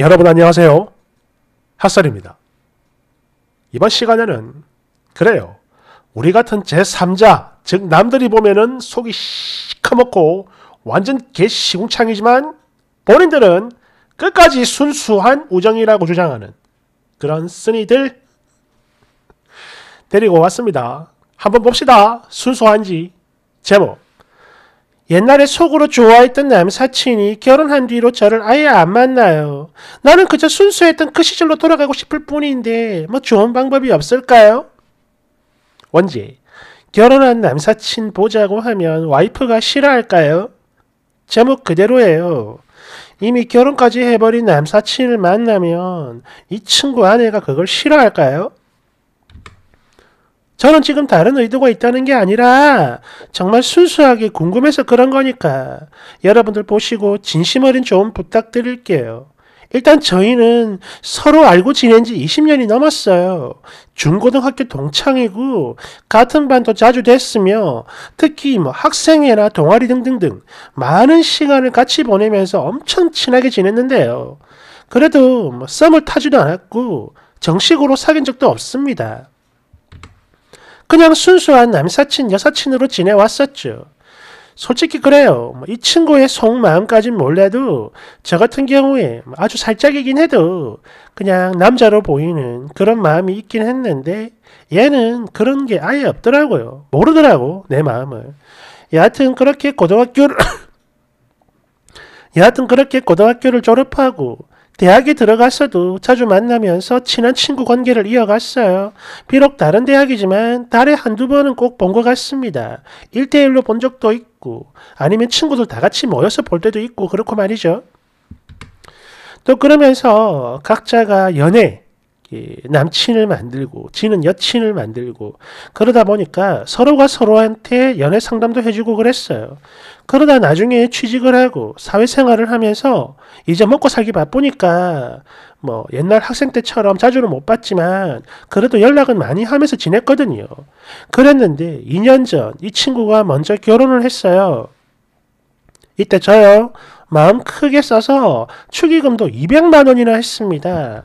여러분 안녕하세요. 핫설입니다. 이번 시간에는 그래요. 우리 같은 제3자, 즉 남들이 보면은 속이 시커멓고 완전 개시궁창이지만 본인들은 끝까지 순수한 우정이라고 주장하는 그런 쓰니들 데리고 왔습니다. 한번 봅시다. 순수한지 제목 옛날에 속으로 좋아했던 남사친이 결혼한 뒤로 저를 아예 안 만나요. 나는 그저 순수했던 그 시절로 돌아가고 싶을 뿐인데 뭐 좋은 방법이 없을까요? 원지, 결혼한 남사친 보자고 하면 와이프가 싫어할까요? 제목 그대로예요. 이미 결혼까지 해버린 남사친을 만나면 이 친구 아내가 그걸 싫어할까요? 저는 지금 다른 의도가 있다는 게 아니라 정말 순수하게 궁금해서 그런 거니까 여러분들 보시고 진심 어린 조언 부탁드릴게요. 일단 저희는 서로 알고 지낸 지 20년이 넘었어요. 중고등학교 동창이고 같은 반도 자주 됐으며 특히 뭐 학생회나 동아리 등등등 많은 시간을 같이 보내면서 엄청 친하게 지냈는데요. 그래도 뭐 썸을 타지도 않았고 정식으로 사귄 적도 없습니다. 그냥 순수한 남사친, 여사친으로 지내왔었죠. 솔직히 그래요. 뭐 이 친구의 속마음까진 몰라도 저 같은 경우에 뭐 아주 살짝이긴 해도 그냥 남자로 보이는 그런 마음이 있긴 했는데 얘는 그런 게 아예 없더라고요. 모르더라고 내 마음을. 여하튼 그렇게 고등학교를 여하튼 그렇게 고등학교를 졸업하고 대학에 들어갔어도 자주 만나면서 친한 친구 관계를 이어갔어요. 비록 다른 대학이지만 달에 한두 번은 꼭 본 것 같습니다. 1대1로 본 적도 있고 아니면 친구들 다 같이 모여서 볼 때도 있고 그렇고 말이죠. 또 그러면서 각자가 연애, 남친을 만들고 지는 여친을 만들고 그러다 보니까 서로가 서로한테 연애 상담도 해주고 그랬어요. 그러다 나중에 취직을 하고 사회생활을 하면서 이제 먹고 살기 바쁘니까 뭐 옛날 학생 때처럼 자주는 못 봤지만 그래도 연락은 많이 하면서 지냈거든요. 그랬는데 2년 전 이 친구가 먼저 결혼을 했어요. 이때 저요 마음 크게 써서 축의금도 200만 원이나 했습니다.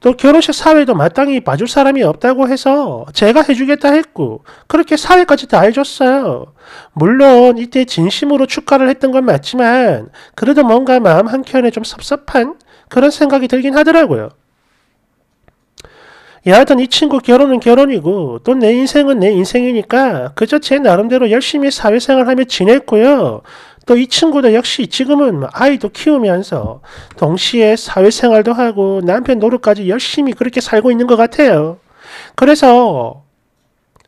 또 결혼식 사회도 마땅히 봐줄 사람이 없다고 해서 제가 해주겠다 했고 그렇게 사회까지 다 해줬어요. 물론 이때 진심으로 축하를 했던 건 맞지만 그래도 뭔가 마음 한켠에 좀 섭섭한 그런 생각이 들긴 하더라고요. 여하튼 이 친구 결혼은 결혼이고 또 내 인생은 내 인생이니까 그저 제 나름대로 열심히 사회생활하며 지냈고요. 또이 친구도 역시 지금은 아이도 키우면서 동시에 사회생활도 하고 남편 노릇까지 열심히 그렇게 살고 있는 것 같아요. 그래서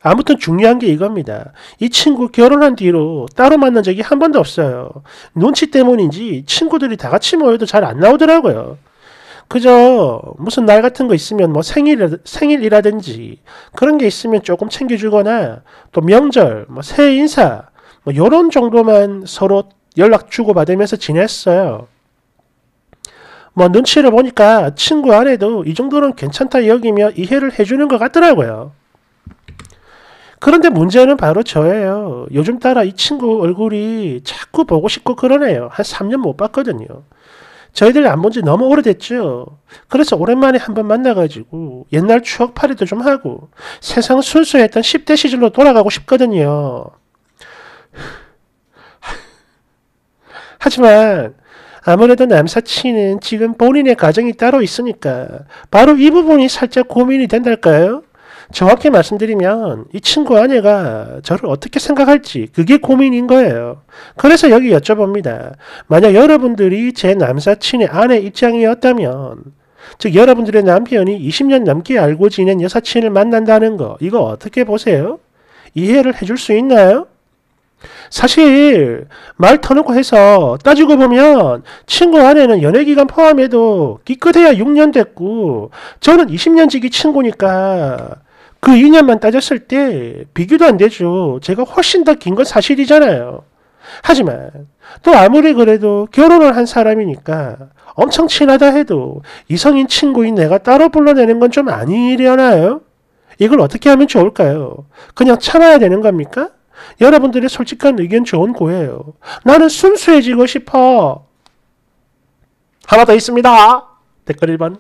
아무튼 중요한 게 이겁니다. 이 친구 결혼한 뒤로 따로 만난 적이 한 번도 없어요. 눈치 때문인지 친구들이 다 같이 모여도 잘 안 나오더라고요. 그저 무슨 날 같은 거 있으면 뭐 생일, 생일이라든지 그런 게 있으면 조금 챙겨주거나 또 명절, 뭐 새해 인사 뭐 요런 정도만 서로 연락 주고받으면서 지냈어요. 뭐 눈치를 보니까 친구 안에도 이 정도는 괜찮다 여기며 이해를 해주는 것 같더라고요. 그런데 문제는 바로 저예요. 요즘 따라 이 친구 얼굴이 자꾸 보고 싶고 그러네요. 한 3년 못 봤거든요. 저희들 안 본 지 너무 오래됐죠. 그래서 오랜만에 한번 만나가지고 옛날 추억팔이도 좀 하고 세상 순수했던 10대 시절로 돌아가고 싶거든요. 하지만 아무래도 남사친은 지금 본인의 가정이 따로 있으니까 바로 이 부분이 살짝 고민이 된달까요? 정확히 말씀드리면 이 친구 아내가 저를 어떻게 생각할지 그게 고민인 거예요. 그래서 여기 여쭤봅니다. 만약 여러분들이 제 남사친의 아내 입장이었다면 즉 여러분들의 남편이 20년 넘게 알고 지낸 여사친을 만난다는 거 이거 어떻게 보세요? 이해를 해줄 수 있나요? 사실 말 터놓고 해서 따지고 보면 친구 안에는 연애기간 포함해도 기껏해야 6년 됐고 저는 20년 지기 친구니까 그 2년만 따졌을 때 비교도 안 되죠. 제가 훨씬 더 긴 건 사실이잖아요. 하지만 또 아무리 그래도 결혼을 한 사람이니까 엄청 친하다 해도 이성인 친구인 내가 따로 불러내는 건 좀 아니려나요? 이걸 어떻게 하면 좋을까요? 그냥 참아야 되는 겁니까? 여러분들의 솔직한 의견 좋은 거예요. 나는 순수해지고 싶어. 하나 더 있습니다. 댓글 1번.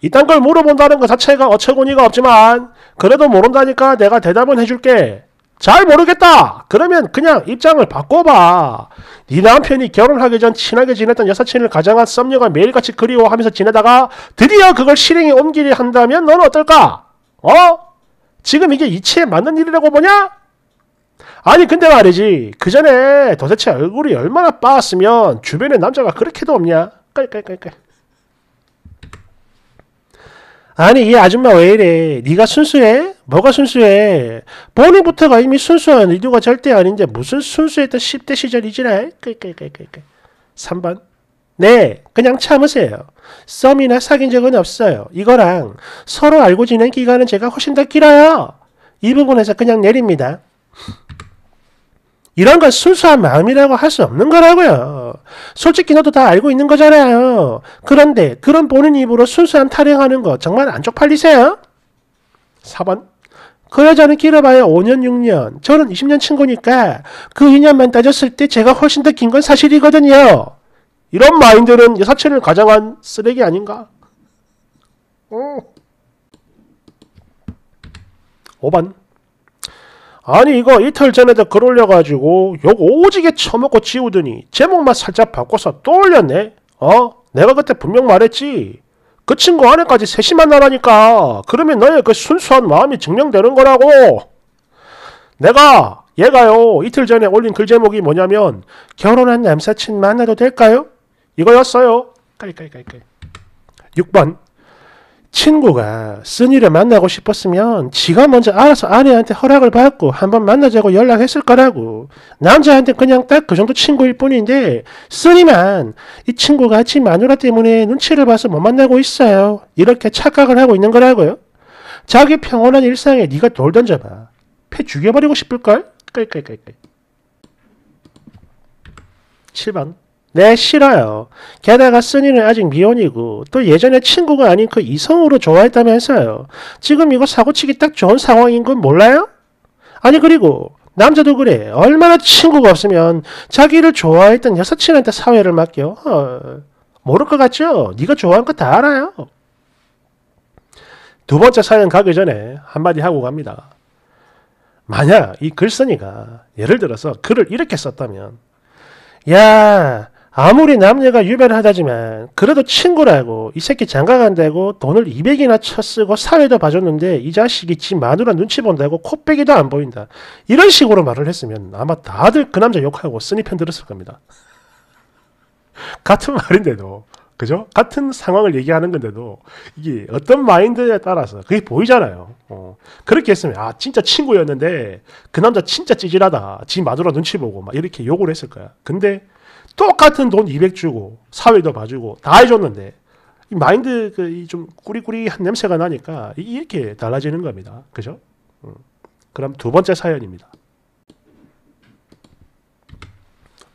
이딴 걸 물어본다는 것 자체가 어처구니가 없지만 그래도 모른다니까 내가 대답은 해줄게. 잘 모르겠다. 그러면 그냥 입장을 바꿔봐. 네 남편이 결혼하기 전 친하게 지냈던 여사친을 가장한 썸녀가 매일같이 그리워하면서 지내다가 드디어 그걸 실행에 옮기려 한다면 넌 어떨까? 어? 지금 이게 이치에 맞는 일이라고 보냐? 아니 근데 말이지 그 전에 도대체 얼굴이 얼마나 빠았으면 주변에 남자가 그렇게도 없냐 깔깔깔깔 아니 이 아줌마 왜 이래 네가 순수해? 뭐가 순수해? 본인부터가 이미 순수한 의도가 절대 아닌데 무슨 순수했던 10대 시절이지라 깔깔깔깔깔 3번 네, 그냥 참으세요. 썸이나 사귄 적은 없어요. 이거랑 서로 알고 지낸 기간은 제가 훨씬 더 길어요. 이 부분에서 그냥 내립니다. 이런 걸 순수한 마음이라고 할 수 없는 거라고요. 솔직히 너도 다 알고 있는 거잖아요. 그런데 그런 보는 입으로 순수한 타령하는 거 정말 안 쪽팔리세요? 4번 그 여자는 길어봐야 5년, 6년, 저는 20년 친구니까 그 2년만 따졌을 때 제가 훨씬 더 긴 건 사실이거든요. 이런 마인드는 사체를 가장한 쓰레기 아닌가? 어. 5번 아니 이거 이틀 전에도 글 올려가지고 욕 오지게 처먹고 지우더니 제목만 살짝 바꿔서 또 올렸네? 어? 내가 그때 분명 말했지. 그 친구 안에까지 셋이 만나라니까. 그러면 너의 그 순수한 마음이 증명되는 거라고. 내가 얘가요 이틀 전에 올린 글 제목이 뭐냐면 결혼한 남사친 만나도 될까요? 이거였어요. 까이까이까이까이. 6번 친구가 쓴이를 만나고 싶었으면 지가 먼저 알아서 아내한테 허락을 받고 한번 만나자고 연락했을 거라고. 남자한테 그냥 딱 그 정도 친구일 뿐인데 쓴이만 이 친구가 지 마누라 때문에 눈치를 봐서 못 만나고 있어요. 이렇게 착각을 하고 있는 거라고요. 자기 평온한 일상에 네가 돌 던져봐. 폐 죽여버리고 싶을걸? 끌끌끌끌. 7번. 네, 싫어요. 게다가 쓰니는 아직 미혼이고 또 예전에 친구가 아닌 그 이성으로 좋아했다면서요. 지금 이거 사고치기 딱 좋은 상황인 건 몰라요? 아니 그리고 남자도 그래. 얼마나 친구가 없으면 자기를 좋아했던 여사친한테 사회를 맡겨. 어, 모를 것 같죠? 네가 좋아하는 거 다 알아요. 두 번째 사연 가기 전에 한마디 하고 갑니다. 만약 이 글쓴이가 예를 들어서 글을 이렇게 썼다면 야 아무리 남녀가 유배를 하다지만 그래도 친구라고 이 새끼 장가간다고 돈을 200이나 쳐쓰고 사회도 봐줬는데 이 자식이 지 마누라 눈치 본다고 코빼기도 안 보인다. 이런 식으로 말을 했으면 아마 다들 그 남자 욕하고 쓰니 편 들었을 겁니다. 같은 말인데도 그죠? 같은 상황을 얘기하는 건데도 이게 어떤 마인드에 따라서 그게 보이잖아요. 어. 그렇게 했으면 아 진짜 친구였는데 그 남자 진짜 찌질하다. 지 마누라 눈치 보고 막 이렇게 욕을 했을 거야. 근데 똑같은 돈 200 주고 사회도 봐주고 다 해줬는데 마인드 그좀 꾸리꾸리한 냄새가 나니까 이렇게 달라지는 겁니다. 그죠? 음. 그럼 두 번째 사연입니다.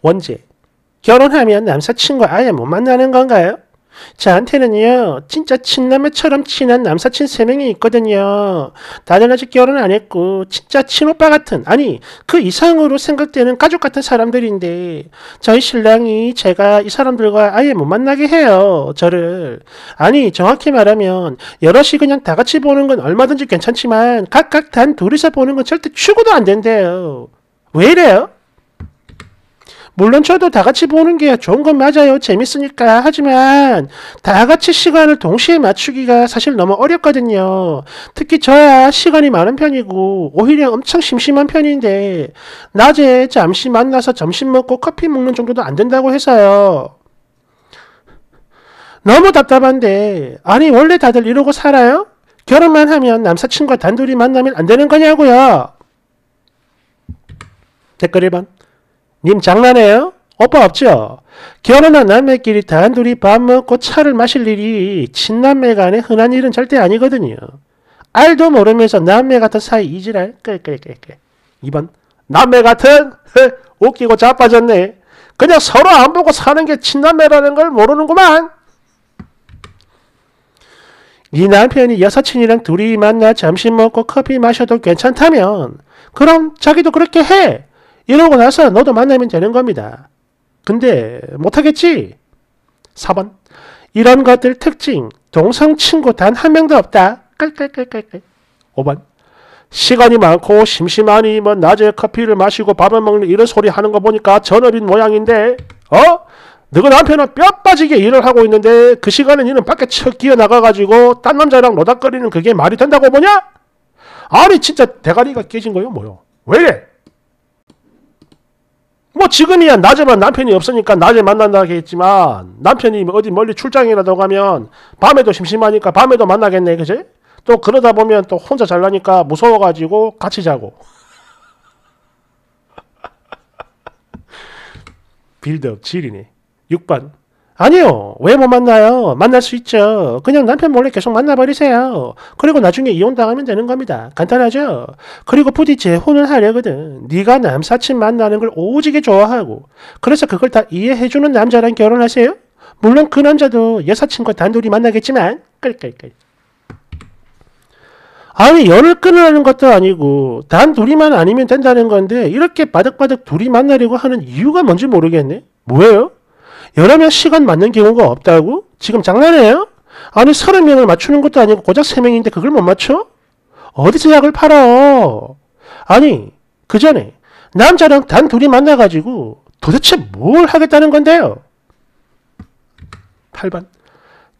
원제 결혼하면 남사친과 아예 못 만나는 건가요? 저한테는요, 진짜 친남매처럼 친한 남사친 3명이 있거든요. 다들 아직 결혼 안 했고, 진짜 친오빠 같은, 아니, 그 이상으로 생각되는 가족 같은 사람들인데, 저희 신랑이 제가 이 사람들과 아예 못 만나게 해요, 저를. 아니, 정확히 말하면, 여럿이 그냥 다 같이 보는 건 얼마든지 괜찮지만, 각각 단 둘이서 보는 건 절대 추구도 안 된대요. 왜 이래요? 물론 저도 다 같이 보는 게 좋은 건 맞아요. 재밌으니까. 하지만 다 같이 시간을 동시에 맞추기가 사실 너무 어렵거든요. 특히 저야 시간이 많은 편이고 오히려 엄청 심심한 편인데 낮에 잠시 만나서 점심 먹고 커피 먹는 정도도 안 된다고 해서요. 너무 답답한데 아니 원래 다들 이러고 살아요? 결혼만 하면 남사친과 단둘이 만나면 안 되는 거냐고요. 댓글 1번. 님 장난해요? 오빠 없죠? 결혼한 남매끼리 단둘이 밥 먹고 차를 마실 일이 친남매 간에 흔한 일은 절대 아니거든요. 알도 모르면서 남매 같은 사이 이지랄 끌끌끌끌 2번 남매 같은? 웃기고 자빠졌네. 그냥 서로 안 보고 사는 게 친남매라는 걸 모르는구만. 네 남편이 여사친이랑 둘이 만나 점심 먹고 커피 마셔도 괜찮다면 그럼 자기도 그렇게 해. 이러고 나서 너도 만나면 되는 겁니다. 근데 못하겠지? 4번 이런 것들 특징 동성 친구 단 한 명도 없다. 깔깔깔깔깔 5번 시간이 많고 심심하니 뭐 낮에 커피를 마시고 밥을 먹는 이런 소리 하는 거 보니까 전업인 모양인데 어? 너희 남편은 뼈 빠지게 일을 하고 있는데 그 시간에 니는 밖에 척 기어나가가지고 딴 남자랑 로닥거리는 그게 말이 된다고 보냐? 아니 진짜 대가리가 깨진 거예요 뭐요? 왜 이래? 뭐 지금이야 낮에만 남편이 없으니까 낮에 만난다겠지만 남편이 뭐 어디 멀리 출장이라도 가면 밤에도 심심하니까 밤에도 만나겠네 그지? 또 그러다 보면 또 혼자 잘라니까 무서워가지고 같이 자고 빌드업 질이네 6번 아니요. 왜 못 만나요? 만날 수 있죠. 그냥 남편 몰래 계속 만나버리세요. 그리고 나중에 이혼당하면 되는 겁니다. 간단하죠? 그리고 부디 재혼을 하려거든. 네가 남사친 만나는 걸 오지게 좋아하고 그래서 그걸 다 이해해주는 남자랑 결혼하세요? 물론 그 남자도 여사친과 단둘이 만나겠지만 끌끌끌. 아니 열을 끊으라는 것도 아니고 단 둘이만 아니면 된다는 건데 이렇게 바득바득 둘이 만나려고 하는 이유가 뭔지 모르겠네. 뭐예요? 여러 명 시간 맞는 경우가 없다고? 지금 장난해요? 아니 서른 명을 맞추는 것도 아니고 고작 세명인데 그걸 못 맞춰? 어디서 약을 팔아? 아니 그 전에 남자랑 단 둘이 만나가지고 도대체 뭘 하겠다는 건데요? 8번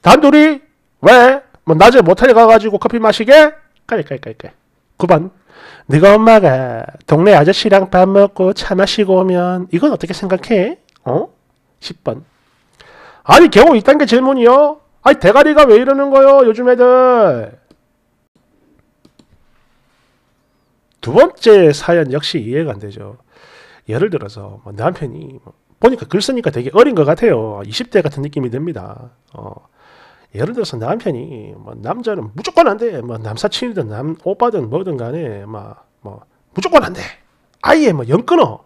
단 둘이 왜? 뭐 낮에 모텔 가가지고 커피 마시게? 깔깔깔깔 9번 네가 엄마가 동네 아저씨랑 밥 먹고 차 마시고 오면 이건 어떻게 생각해? 어? 10번. 아니 겨우 이딴 게 질문이요? 아니 대가리가 왜 이러는 거요 요즘 애들. 두 번째 사연 역시 이해가 안 되죠. 예를 들어서 뭐 남편이 뭐 보니까 글 쓰니까 되게 어린 것 같아요. 20대 같은 느낌이 듭니다. 어, 예를 들어서 남편이 뭐 남자는 무조건 안 돼. 뭐 남사친이든 남 오빠든 뭐든 간에 막 뭐 무조건 안 돼. 아예 뭐연 끊어.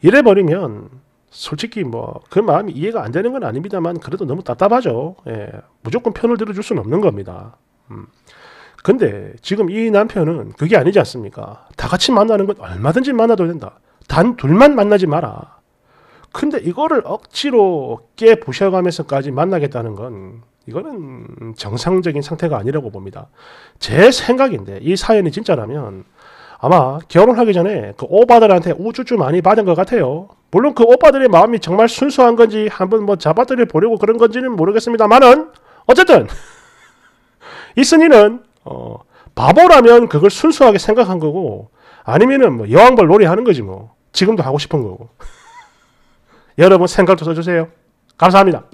이래 버리면 솔직히 뭐 그 마음이 이해가 안 되는 건 아닙니다만 그래도 너무 답답하죠. 예, 무조건 편을 들어줄 수는 없는 겁니다. 음. 근데 지금 이 남편은 그게 아니지 않습니까? 다 같이 만나는 건 얼마든지 만나도 된다. 단 둘만 만나지 마라. 근데 이거를 억지로 깨 부셔가면서까지 만나겠다는 건 이거는 정상적인 상태가 아니라고 봅니다. 제 생각인데 이 사연이 진짜라면 아마 결혼하기 전에 그 오바들한테 우쭈쭈 많이 받은 것 같아요. 물론 그 오빠들의 마음이 정말 순수한 건지 한번 뭐 잡아들여 보려고 그런 건지는 모르겠습니다만은 어쨌든 이순이는 어, 바보라면 그걸 순수하게 생각한 거고 아니면은 뭐 여왕벌 놀이 하는 거지 뭐 지금도 하고 싶은 거고 여러분 생각도 써주세요 감사합니다.